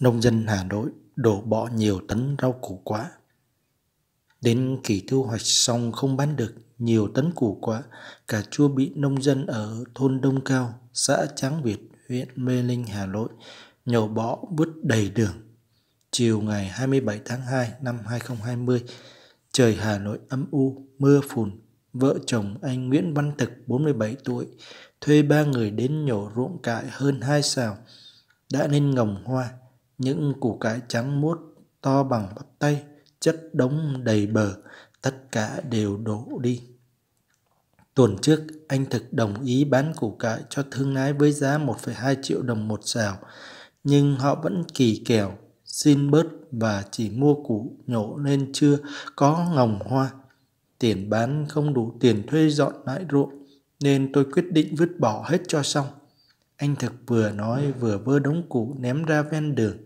nông dân Hà Nội đổ bỏ nhiều tấn rau củ quả. Đến kỳ thu hoạch xong không bán được nhiều tấn củ quả, cà chua bị nông dân ở thôn Đông Cao, xã Tráng Việt, huyện Mê Linh, Hà Nội nhổ bỏ bứt đầy đường. Chiều ngày 27 tháng 2 năm 2020, trời Hà Nội âm u, mưa phùn, vợ chồng anh Nguyễn Văn Thực 47 tuổi thuê ba người đến nhổ ruộng cải hơn hai xào đã nên ngồng hoa những củ cải trắng muốt to bằng bắp tay chất đống đầy bờ tất cả đều đổ đi tuần trước anh thực đồng ý bán củ cải cho thương lái với giá 1,2 triệu đồng một xào nhưng họ vẫn kỳ kèo xin bớt và chỉ mua củ nhổ nên chưa có ngồng hoa tiền bán không đủ tiền thuê dọn lại ruộng nên tôi quyết định vứt bỏ hết cho xong anh thực vừa nói vừa vơ đống củ ném ra ven đường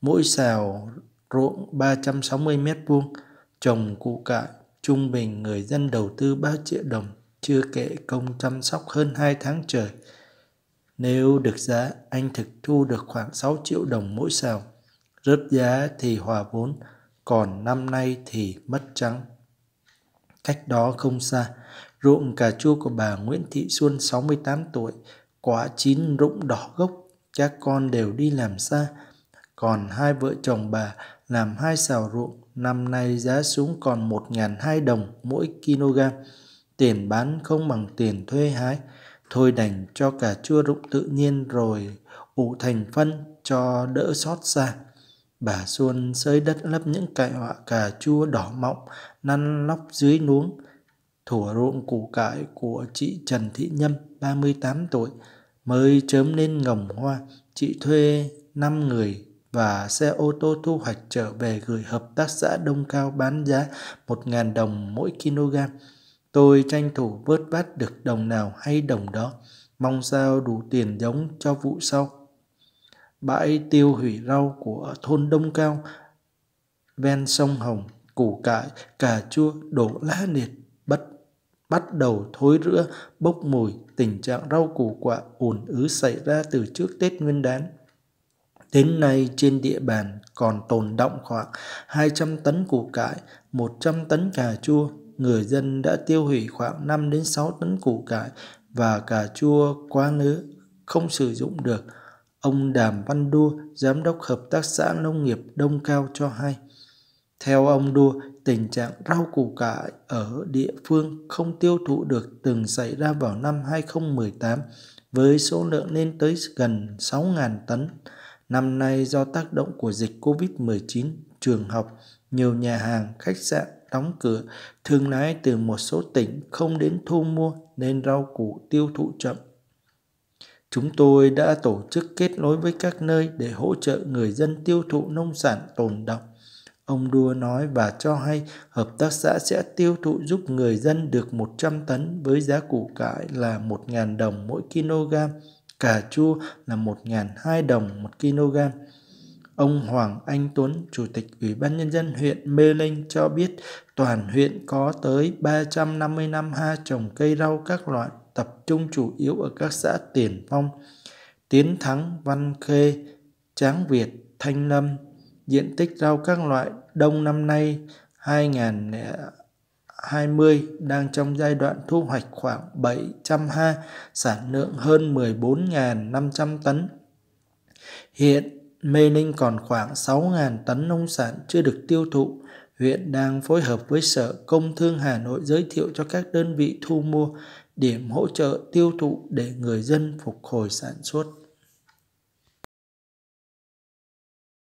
mỗi xào ruộng 360 mét vuông, trồng củ cải, trung bình người dân đầu tư 3 triệu đồng, chưa kể công chăm sóc hơn 2 tháng trời. Nếu được giá, anh thực thu được khoảng 6 triệu đồng mỗi xào. Rớt giá thì hòa vốn, còn năm nay thì mất trắng. Cách đó không xa, ruộng cà chua của bà Nguyễn Thị Xuân 68 tuổi, quả chín rụng đỏ gốc, các con đều đi làm xa, còn hai vợ chồng bà làm hai xào ruộng năm nay giá xuống còn một ngàn hai đồng mỗi kg tiền bán không bằng tiền thuê hái thôi đành cho cà chua rụng tự nhiên rồi ủ thành phân cho đỡ xót xa bà xuân xới đất lấp những cải họa cà chua đỏ mọng năn lóc dưới nuống thủa ruộng củ cải của chị Trần Thị Nhâm 38 tuổi mới chớm lên ngồng hoa chị thuê năm người và xe ô tô thu hoạch trở về gửi hợp tác xã Đông Cao bán giá 1.000 đồng mỗi kg. Tôi tranh thủ vớt vát được đồng nào hay đồng đó, mong sao đủ tiền giống cho vụ sau. Bãi tiêu hủy rau của thôn Đông Cao, ven sông Hồng, củ cải, cà chua đổ lá liệt, bất bắt đầu thối rữa, bốc mùi, tình trạng rau củ quả ùn ứ xảy ra từ trước Tết Nguyên đán. Đến nay trên địa bàn còn tồn động khoảng 200 tấn củ cải, 100 tấn cà chua. Người dân đã tiêu hủy khoảng 5 đến 6 tấn củ cải và cà chua quá nứa không sử dụng được. Ông Đàm Văn Đua, giám đốc hợp tác xã nông nghiệp Đông Cao cho hay. Theo ông Đua, tình trạng rau củ cải ở địa phương không tiêu thụ được từng xảy ra vào năm 2018 với số lượng lên tới gần 6.000 tấn. Năm nay do tác động của dịch Covid-19, trường học, nhiều nhà hàng, khách sạn đóng cửa, thương lái từ một số tỉnh không đến thu mua nên rau củ tiêu thụ chậm. Chúng tôi đã tổ chức kết nối với các nơi để hỗ trợ người dân tiêu thụ nông sản tồn động. Ông Đua nói và cho hay hợp tác xã sẽ tiêu thụ giúp người dân được 100 tấn với giá củ cải là 1.000 đồng mỗi kg cà chua là 1.200 đồng 1 kg. Ông Hoàng Anh Tuấn, Chủ tịch Ủy ban Nhân dân huyện Mê Linh cho biết toàn huyện có tới 350 năm ha trồng cây rau các loại tập trung chủ yếu ở các xã Tiền Phong, Tiến Thắng, Văn Khê, Tráng Việt, Thanh Lâm. Diện tích rau các loại đông năm nay 2000 20 đang trong giai đoạn thu hoạch khoảng 700 ha, sản lượng hơn 14.500 tấn. Hiện Mê Linh còn khoảng 6.000 tấn nông sản chưa được tiêu thụ. Huyện đang phối hợp với Sở Công Thương Hà Nội giới thiệu cho các đơn vị thu mua điểm hỗ trợ tiêu thụ để người dân phục hồi sản xuất.